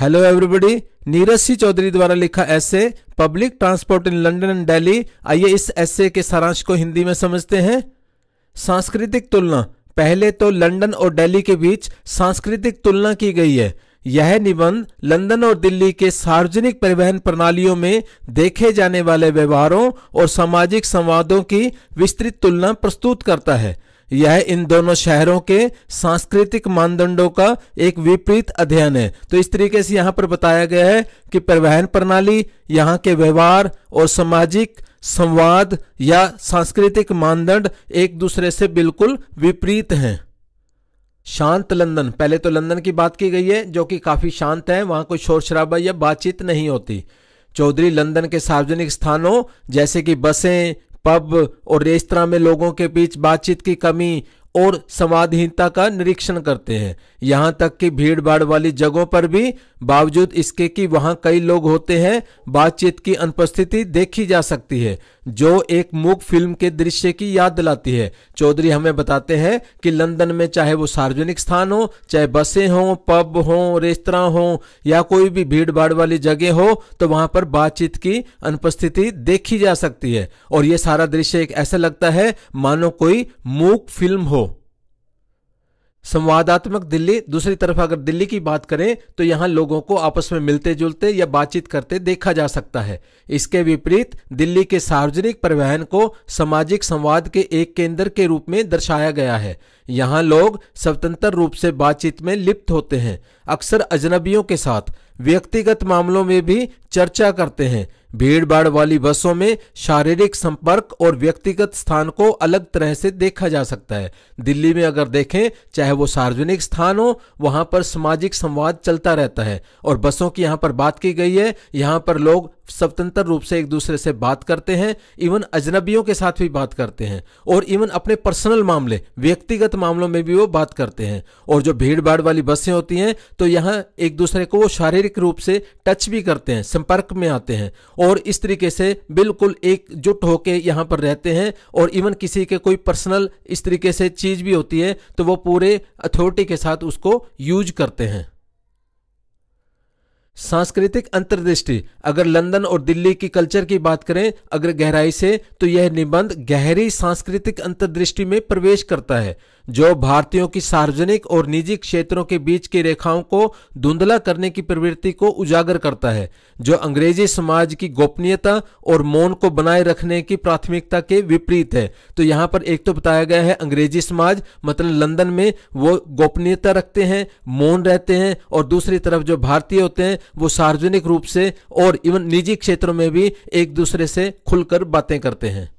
hello everybody Neeraj Singh Chaudhary द्वारा लिखा ऐसे public transport in London and Delhi आइए इस ऐसे के सारांश को हिंदी में समझते हैं सांस्कृतिक तुलना पहले तो लंदन और दिल्ली के बीच सांस्कृतिक तुलना की गई है यह निबंध लंदन और दिल्ली के सार्वजनिक परिवहन प्रणालियों में देखे जाने वाले व्यवहारों और सामाजिक संवादों की विस्तृत तुलना प्रस्तुत करता है यह इन दोनों शहरों के सांस्कृतिक मानदंडों का एक विपरीत अध्ययन है तो इस तरीके से यहाँ पर बताया गया है कि परिवहन प्रणाली यहाँ के व्यवहार और सामाजिक संवाद या सांस्कृतिक मानदंड एक दूसरे से बिल्कुल विपरीत हैं शांत लंदन पहले तो लंदन की बात की गई है जो कि काफी शांत है वहां कोई शोर शराबा या बातचीत नहीं होती चौधरी लंदन के सार्वजनिक स्थानों जैसे कि बसें पब और रेस्तरा में लोगों के बीच बातचीत की कमी और समाधीनता का निरीक्षण करते हैं यहाँ तक कि भीड़ भाड़ वाली जगहों पर भी बावजूद इसके कि वहाँ कई लोग होते हैं बातचीत की अनुपस्थिति देखी जा सकती है जो एक मूक फिल्म के दृश्य की याद दिलाती है चौधरी हमें बताते हैं कि लंदन में चाहे वो सार्वजनिक स्थान हो चाहे बसें हों पब हों रेस्तरा हो या कोई भी भीड़ भाड़ वाली जगह हो तो वहाँ पर बातचीत की अनुपस्थिति देखी जा सकती है और ये सारा दृश्य एक ऐसा लगता है मानो कोई मूक फिल्म हो संवादात्मक दिल्ली दूसरी तरफ अगर दिल्ली की बात करें तो यहाँ लोगों को आपस में मिलते जुलते या बातचीत करते देखा जा सकता है इसके विपरीत दिल्ली के सार्वजनिक परिवहन को सामाजिक संवाद के एक केंद्र के रूप में दर्शाया गया है यहाँ लोग स्वतंत्र रूप से बातचीत में लिप्त होते हैं अक्सर अजनबियों के साथ व्यक्तिगत मामलों में भी चर्चा करते हैं भीड़भाड़ वाली बसों में शारीरिक संपर्क और व्यक्तिगत स्थान को अलग तरह से देखा जा सकता है दिल्ली में अगर देखें चाहे वो सार्वजनिक स्थान हो वहां पर सामाजिक संवाद चलता रहता है और बसों की यहाँ पर बात की गई है यहाँ पर लोग स्वतंत्र रूप से एक दूसरे से बात करते हैं इवन अजनबियों के साथ भी बात करते हैं और इवन अपने पर्सनल मामले व्यक्तिगत मामलों में भी वो बात करते हैं और जो भीड़ भाड़ वाली बसें होती हैं तो यहाँ एक दूसरे को वो शारीरिक रूप से टच भी करते हैं संपर्क में आते हैं और इस तरीके से बिल्कुल एकजुट होकर यहाँ पर रहते हैं और इवन किसी के कोई पर्सनल इस तरीके से चीज़ भी होती है तो वो पूरे अथॉरिटी के साथ उसको यूज करते हैं सांस्कृतिक अंतर्दृष्टि अगर लंदन और दिल्ली की कल्चर की बात करें अगर गहराई से तो यह निबंध गहरी सांस्कृतिक अंतर्दृष्टि में प्रवेश करता है जो भारतीयों की सार्वजनिक और निजी क्षेत्रों के बीच की रेखाओं को धुंधला करने की प्रवृत्ति को उजागर करता है जो अंग्रेजी समाज की गोपनीयता और मौन को बनाए रखने की प्राथमिकता के विपरीत है तो यहाँ पर एक तो बताया गया है अंग्रेजी समाज मतलब लंदन में वो गोपनीयता रखते हैं मौन रहते हैं और दूसरी तरफ जो भारतीय होते हैं वो सार्वजनिक रूप से और इवन निजी क्षेत्रों में भी एक दूसरे से खुलकर बातें करते हैं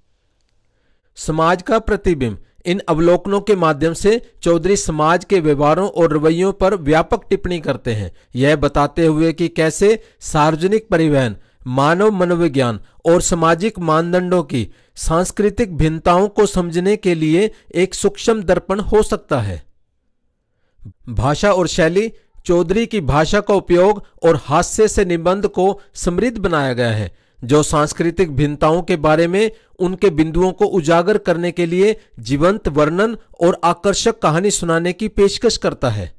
समाज का प्रतिबिंब इन अवलोकनों के माध्यम से चौधरी समाज के व्यवहारों और रवैयों पर व्यापक टिप्पणी करते हैं यह बताते हुए कि कैसे सार्वजनिक परिवहन मानव मनोविज्ञान और सामाजिक मानदंडों की सांस्कृतिक भिन्नताओं को समझने के लिए एक सूक्ष्म दर्पण हो सकता है भाषा और शैली चौधरी की भाषा का उपयोग और हास्य से निबंध को समृद्ध बनाया गया है जो सांस्कृतिक भिन्नताओं के बारे में उनके बिंदुओं को उजागर करने के लिए जीवंत वर्णन और आकर्षक कहानी सुनाने की पेशकश करता है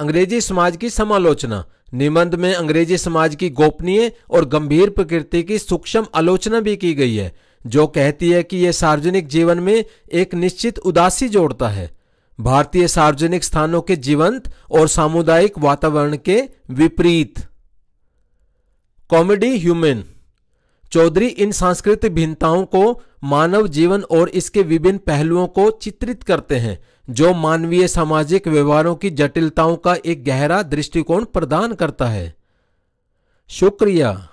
अंग्रेजी समाज की समालोचना निबंध में अंग्रेजी समाज की गोपनीय और गंभीर प्रकृति की सूक्ष्म आलोचना भी की गई है जो कहती है कि यह सार्वजनिक जीवन में एक निश्चित उदासी जोड़ता है भारतीय सार्वजनिक स्थानों के जीवंत और सामुदायिक वातावरण के विपरीत कॉमेडी ह्यूमन चौधरी इन सांस्कृतिक भिन्नताओं को मानव जीवन और इसके विभिन्न पहलुओं को चित्रित करते हैं जो मानवीय सामाजिक व्यवहारों की जटिलताओं का एक गहरा दृष्टिकोण प्रदान करता है शुक्रिया